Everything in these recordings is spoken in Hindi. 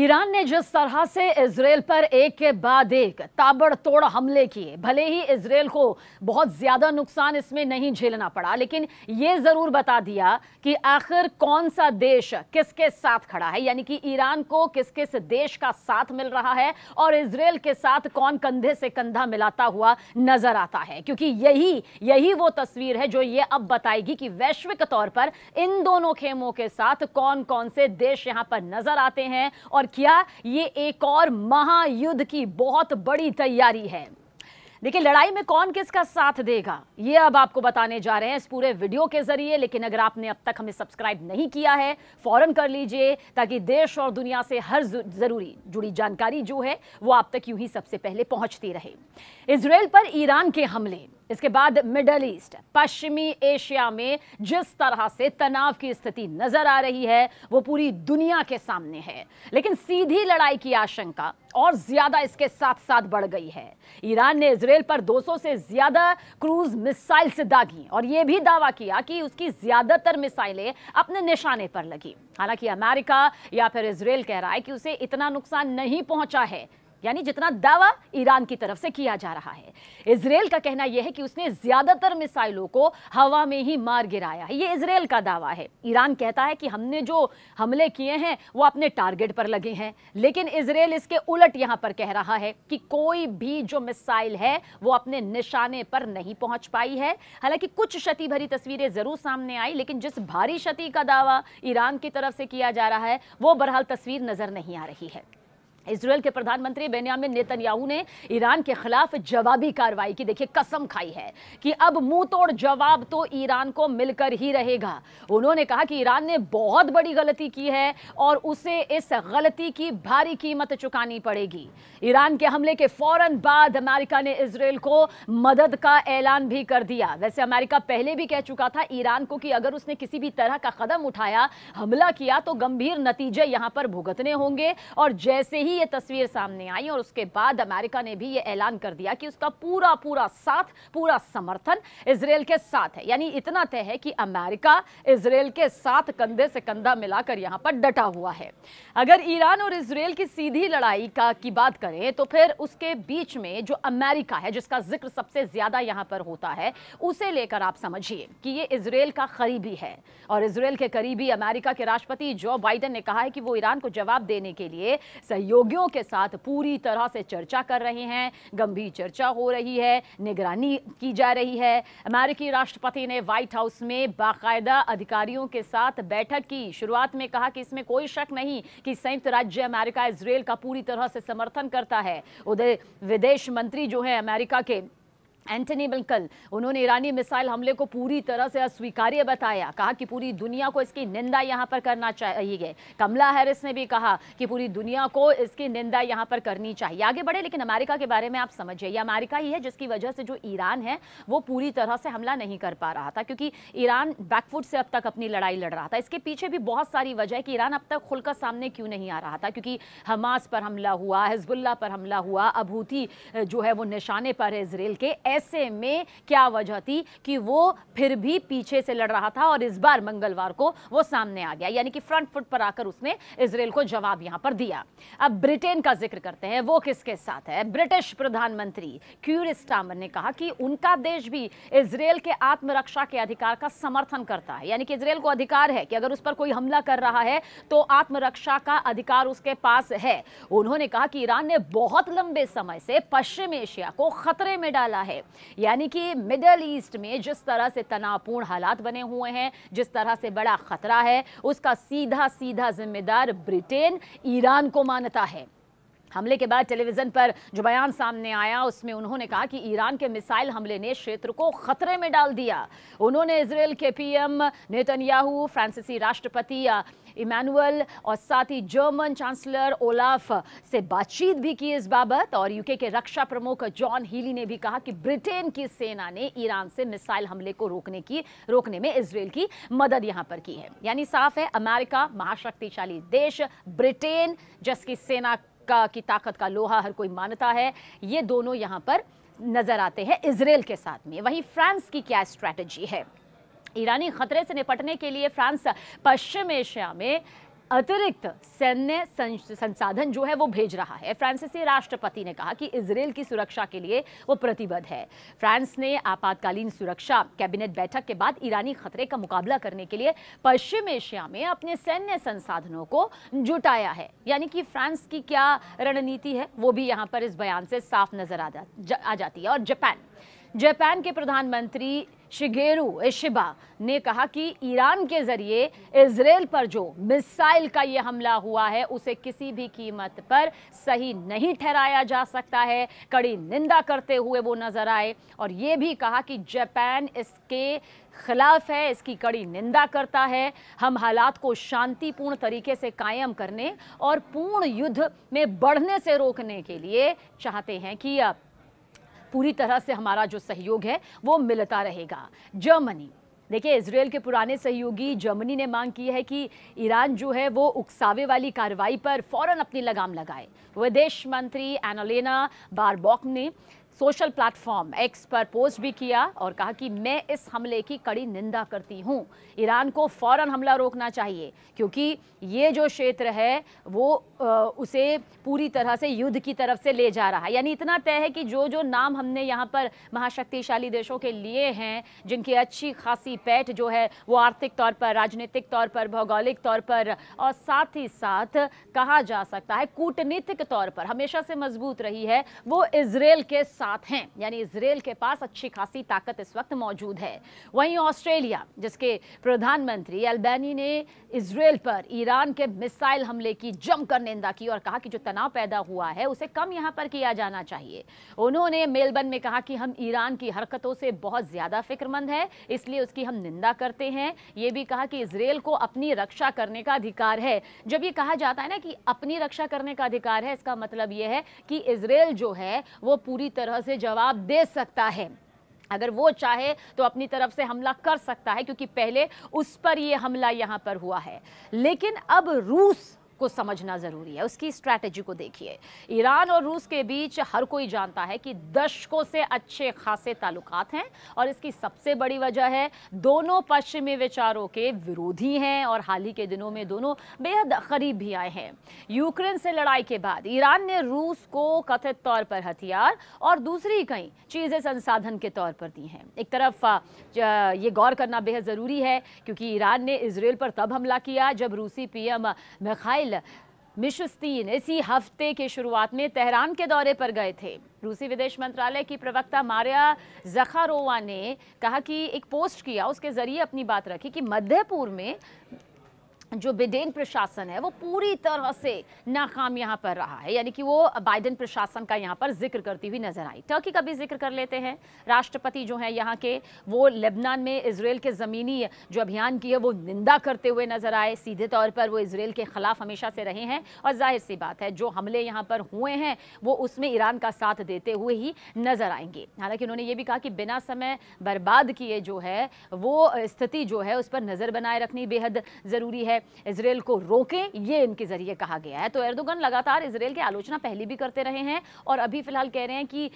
ईरान ने जिस तरह से इसराइल पर एक के बाद एक ताबड़तोड़ हमले किए भले ही इसराइल को बहुत ज़्यादा नुकसान इसमें नहीं झेलना पड़ा लेकिन ये ज़रूर बता दिया कि आखिर कौन सा देश किसके साथ खड़ा है यानी कि ईरान को किस किस देश का साथ मिल रहा है और इसराइल के साथ कौन कंधे से कंधा मिलाता हुआ नज़र आता है क्योंकि यही यही वो तस्वीर है जो ये अब बताएगी कि वैश्विक तौर पर इन दोनों खेमों के साथ कौन कौन से देश यहाँ पर नज़र आते हैं और किया ये एक और महायुद्ध की बहुत बड़ी तैयारी है देखिए लड़ाई में कौन किसका साथ देगा ये अब आपको बताने जा रहे हैं इस पूरे वीडियो के जरिए लेकिन अगर आपने अब तक हमें सब्सक्राइब नहीं किया है फौरन कर लीजिए ताकि देश और दुनिया से हर जरूरी जुड़ी जानकारी जो है वो आप तक यूं ही सबसे पहले पहुंचती रहे इसराइल पर ईरान के हमले इसके बाद मिडल ईस्ट पश्चिमी एशिया में जिस तरह से तनाव की स्थिति नजर आ रही है वो पूरी दुनिया के सामने है लेकिन सीधी लड़ाई की आशंका और ज्यादा इसके साथ साथ बढ़ गई है ईरान ने इसराइल पर 200 से ज्यादा क्रूज मिसाइल से दागी और यह भी दावा किया कि उसकी ज्यादातर मिसाइलें अपने निशाने पर लगी हालांकि अमेरिका या फिर इसराइल कह रहा है कि उसे इतना नुकसान नहीं पहुंचा है यानी जितना दावा ईरान की तरफ से किया जा रहा है इसराइल का कहना यह है कि उसने ज्यादातर मिसाइलों को हवा में ही मार गिराया है ये इसराइल का दावा है ईरान कहता है कि हमने जो हमले किए हैं वो अपने टारगेट पर लगे हैं लेकिन इसराइल इसके उलट यहां पर कह रहा है कि कोई भी जो मिसाइल है वो अपने निशाने पर नहीं पहुंच पाई है हालांकि कुछ क्षति भरी तस्वीरें जरूर सामने आई लेकिन जिस भारी क्षति का दावा ईरान की तरफ से किया जा रहा है वो बहरहाल तस्वीर नजर नहीं आ रही है इसराइल के प्रधानमंत्री बेनियामिन नेतन्याहू ने ईरान के खिलाफ जवाबी कार्रवाई की देखिए कसम खाई है कि अब मुंह तोड़ जवाब तो ईरान को मिलकर ही रहेगा उन्होंने कहा कि ईरान ने बहुत बड़ी गलती की है और उसे इस गलती की भारी कीमत चुकानी पड़ेगी ईरान के हमले के फौरन बाद अमेरिका ने इसराइल को मदद का ऐलान भी कर दिया वैसे अमेरिका पहले भी कह चुका था ईरान को कि अगर उसने किसी भी तरह का कदम उठाया हमला किया तो गंभीर नतीजे यहां पर भुगतने होंगे और जैसे ही ये तस्वीर सामने आई और उसके बाद अमेरिका ने भी ये ऐलान कर दिया कि उसका पूरा पूरा साथ पूरा समर्थन इसराइल के साथ है यानी इतना तय है कि अमेरिका इसराइल के साथ कंधे से कंधा मिलाकर यहाँ पर डटा हुआ है अगर ईरान और इसराइल की सीधी लड़ाई का की बात करें तो फिर उसके बीच में जो अमेरिका है जिसका जिक्र सबसे ज़्यादा यहाँ पर होता है उसे लेकर आप समझिए कि ये इसराइल का करीबी है और इसराइल के करीबी अमेरिका के राष्ट्रपति जो बाइडन ने कहा है कि वो ईरान को जवाब देने के लिए सहयोग उद्योगियों के साथ पूरी तरह से चर्चा कर रहे हैं गंभीर चर्चा हो रही है निगरानी की जा रही है अमेरिकी राष्ट्रपति ने व्हाइट हाउस में बाकायदा अधिकारियों के साथ बैठक की शुरुआत में कहा कि इसमें कोई शक नहीं कि संयुक्त राज्य अमेरिका इसराइल का पूरी तरह से समर्थन करता है उधर विदेश मंत्री जो है अमेरिका के एंटनी बिल्कुल उन्होंने ईरानी मिसाइल हमले को पूरी तरह से अस्वीकार्य बताया कहा कि पूरी दुनिया को इसकी निंदा यहाँ पर करना चाहिए कमला हैरिस ने भी कहा कि पूरी दुनिया को इसकी निंदा यहाँ पर करनी चाहिए आगे बढ़े लेकिन अमेरिका के बारे में आप समझिए ये अमेरिका ही है जिसकी वजह से जो ईरान है वो पूरी तरह से हमला नहीं कर पा रहा था क्योंकि ईरान बैकफुट से अब तक अपनी लड़ाई लड़ रहा था इसके पीछे भी बहुत सारी वजह है कि ईरान अब तक खुलकर सामने क्यों नहीं आ रहा था क्योंकि हमास पर हमला हुआ हिजबुल्ला पर हमला हुआ अब जो है वो निशाने पर है इसराइल के ऐसे में क्या वजह थी कि वो फिर भी पीछे से लड़ रहा था और इस बार मंगलवार को वो सामने आ गया यानी कि फ्रंट फुट पर आकर उसने इसराइल को जवाब यहां पर दिया अब ब्रिटेन का जिक्र करते हैं वो किसके साथ है ब्रिटिश प्रधानमंत्री क्यूरिस ने कहा कि उनका देश भी इसराइल के आत्मरक्षा के अधिकार का समर्थन करता है यानी कि इसराइल को अधिकार है कि अगर उस पर कोई हमला कर रहा है तो आत्मरक्षा का अधिकार उसके पास है उन्होंने कहा कि ईरान ने बहुत लंबे समय से पश्चिम एशिया को खतरे में डाला है यानी कि मिडल ईस्ट में जिस तरह से तनावपूर्ण हालात बने हुए हैं जिस तरह से बड़ा खतरा है उसका सीधा सीधा जिम्मेदार ब्रिटेन ईरान को मानता है हमले के बाद टेलीविज़न पर जो बयान सामने आया उसमें उन्होंने कहा कि ईरान के मिसाइल हमले ने क्षेत्र को खतरे में डाल दिया उन्होंने इसराइल के पीएम नेतन्याहू फ्रांसीसी राष्ट्रपति इमानुअल और साथ ही जर्मन चांसलर ओलाफ से बातचीत भी की इस बाबत और यूके के रक्षा प्रमुख जॉन हीली ने भी कहा कि ब्रिटेन की सेना ने ईरान से मिसाइल हमले को रोकने की रोकने में इसराइल की मदद यहाँ पर की है यानी साफ है अमेरिका महाशक्तिशाली देश ब्रिटेन जिसकी सेना का की ताकत का लोहा हर कोई मानता है ये दोनों यहाँ पर नज़र आते हैं इसराइल के साथ में वहीं फ्रांस की क्या स्ट्रैटेजी है ईरानी खतरे से निपटने के लिए फ्रांस पश्चिम एशिया में अतिरिक्त सैन्य संसाधन जो है वो भेज रहा है फ्रांसीसी राष्ट्रपति ने कहा कि इसराइल की सुरक्षा के लिए वो प्रतिबद्ध है फ्रांस ने आपातकालीन सुरक्षा कैबिनेट बैठक के बाद ईरानी खतरे का मुकाबला करने के लिए पश्चिम एशिया में अपने सैन्य संसाधनों को जुटाया है यानी कि फ्रांस की क्या रणनीति है वो भी यहाँ पर इस बयान से साफ नजर आ, जा, आ जाती है और जापान जापान के प्रधानमंत्री शिगेरू एशिबा ने कहा कि ईरान के ज़रिए इसराइल पर जो मिसाइल का ये हमला हुआ है उसे किसी भी कीमत पर सही नहीं ठहराया जा सकता है कड़ी निंदा करते हुए वो नज़र आए और ये भी कहा कि जापान इसके खिलाफ है इसकी कड़ी निंदा करता है हम हालात को शांतिपूर्ण तरीके से कायम करने और पूर्ण युद्ध में बढ़ने से रोकने के लिए चाहते हैं कि अब पूरी तरह से हमारा जो सहयोग है वो मिलता रहेगा जर्मनी देखिए इसराइल के पुराने सहयोगी जर्मनी ने मांग की है कि ईरान जो है वो उकसावे वाली कार्रवाई पर फौरन अपनी लगाम लगाए विदेश मंत्री एनोलेना बारबॉक ने सोशल प्लेटफॉर्म एक्स पर पोस्ट भी किया और कहा कि मैं इस हमले की कड़ी निंदा करती हूँ ईरान को फौरन हमला रोकना चाहिए क्योंकि ये जो क्षेत्र है वो उसे पूरी तरह से युद्ध की तरफ से ले जा रहा है यानी इतना तय है कि जो जो नाम हमने यहाँ पर महाशक्तिशाली देशों के लिए हैं जिनकी अच्छी खासी पैठ जो है वो आर्थिक तौर पर राजनीतिक तौर पर भौगोलिक तौर पर और साथ ही साथ कहा जा सकता है कूटनीतिक तौर पर हमेशा से मजबूत रही है वो इसराइल के साथ साथ हैं यानी इसराइल के पास अच्छी खासी ताकत इस वक्त मौजूद है वहीं ऑस्ट्रेलिया जिसके प्रधानमंत्री अल्बैनी ने इसराइल पर ईरान के मिसाइल हमले की जमकर निंदा की और कहा कि जो तनाव पैदा हुआ है उसे कम यहाँ पर किया जाना चाहिए उन्होंने मेलबर्न में कहा कि हम ईरान की हरकतों से बहुत ज़्यादा फिक्रमंद है इसलिए उसकी हम निंदा करते हैं ये भी कहा कि इसराइल को अपनी रक्षा करने का अधिकार है जब ये कहा जाता है ना कि अपनी रक्षा करने का अधिकार है इसका मतलब यह है कि इसराइल जो है वो पूरी तरह तरह से जवाब दे सकता है अगर वो चाहे तो अपनी तरफ से हमला कर सकता है क्योंकि पहले उस पर ये हमला यहाँ पर हुआ है लेकिन अब रूस को समझना ज़रूरी है उसकी स्ट्रैटेजी को देखिए ईरान और रूस के बीच हर कोई जानता है कि दशकों से अच्छे खासे ताल्लुक हैं और इसकी सबसे बड़ी वजह है दोनों पश्चिमी विचारों के विरोधी हैं और हाल ही के दिनों में दोनों बेहद करीब भी आए हैं यूक्रेन से लड़ाई के बाद ईरान ने रूस को कथित तौर पर हथियार और दूसरी कई चीज़ें संसाधन के तौर पर दी हैं एक तरफ ये गौर करना बेहद ज़रूरी है क्योंकि ईरान ने इसराइल पर तब हमला किया जब रूसी पीएम मिखाइल इसराइल मिशुस्तीन इसी हफ्ते के शुरुआत में तेहरान के दौरे पर गए थे रूसी विदेश मंत्रालय की प्रवक्ता मारिया जखारोवा ने कहा कि एक पोस्ट किया उसके ज़रिए अपनी बात रखी कि मध्य पूर्व में जो बिडेन प्रशासन है वो पूरी तरह से नाकाम यहाँ पर रहा है यानी कि वो बाइडेन प्रशासन का यहाँ पर जिक्र करती हुई नजर आई टर्की का भी जिक्र कर लेते हैं राष्ट्रपति जो है यहाँ के वो लेबनान में इसराइल के ज़मीनी जो अभियान की है वो निंदा करते हुए नजर आए सीधे तौर पर वो इसराइल के ख़िलाफ़ हमेशा से रहे हैं और जाहिर सी बात है जो हमले यहाँ पर हुए हैं वो उसमें ईरान का साथ देते हुए ही नज़र आएंगे हालांकि उन्होंने ये भी कहा कि बिना समय बर्बाद किए जो है वो स्थिति जो है उस पर नज़र बनाए रखनी बेहद ज़रूरी है इसराइल को रोकें ये इनके जरिए कहा गया है तो एर्दोगन लगातार इसराइल की आलोचना पहले भी करते रहे हैं और अभी फिलहाल कह रहे हैं कि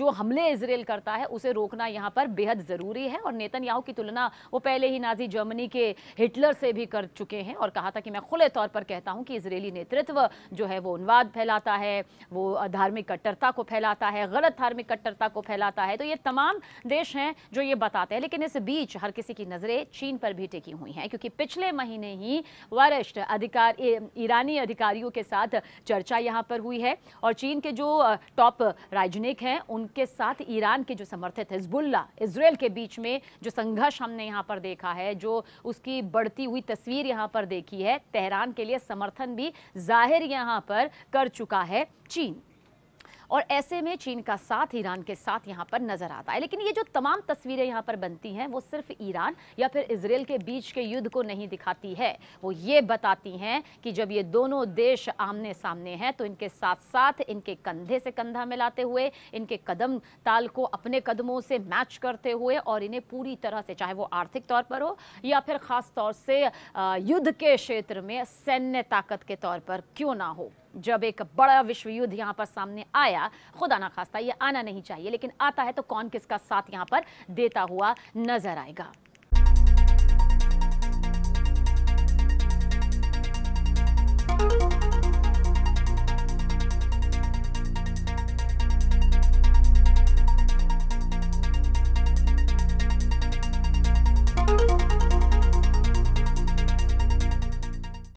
जो हमले इसराइल करता है उसे रोकना यहाँ पर बेहद ज़रूरी है और नेतन की तुलना वो पहले ही नाजी जर्मनी के हिटलर से भी कर चुके हैं और कहा था कि मैं खुले तौर पर कहता हूँ कि इसराइली नेतृत्व जो है वो उन्वाद फैलाता है वो धार्मिक कट्टरता को फैलाता है गलत धार्मिक कट्टरता को फैलाता है तो ये तमाम देश हैं जो ये बताते हैं लेकिन इस बीच हर किसी की नज़रें चीन पर भी टिकी हुई हैं क्योंकि पिछले महीने ही वरिष्ठ अधिकार ईरानी अधिकारियों के साथ चर्चा यहाँ पर हुई है और चीन के जो टॉप राजनयिक हैं उनके साथ ईरान के जो समर्थित हिजबुल्ला इसराइल के बीच में जो संघर्ष हमने यहाँ पर देखा है जो उसकी बढ़ती हुई तस्वीर यहाँ पर देखी है तेहरान के लिए समर्थन भी जाहिर यहाँ पर कर चुका है चीन और ऐसे में चीन का साथ ईरान के साथ यहाँ पर नजर आता है लेकिन ये जो तमाम तस्वीरें यहाँ पर बनती हैं वो सिर्फ ईरान या फिर इसराइल के बीच के युद्ध को नहीं दिखाती है वो ये बताती हैं कि जब ये दोनों देश आमने सामने हैं तो इनके साथ साथ इनके कंधे से कंधा मिलाते हुए इनके कदम ताल को अपने कदमों से मैच करते हुए और इन्हें पूरी तरह से चाहे वो आर्थिक तौर पर हो या फिर ख़ास तौर से युद्ध के क्षेत्र में सैन्य ताकत के तौर पर क्यों ना हो जब एक बड़ा विश्व युद्ध यहां पर सामने आया खुदा ना खास्ता ये आना नहीं चाहिए लेकिन आता है तो कौन किसका साथ यहां पर देता हुआ नजर आएगा thank you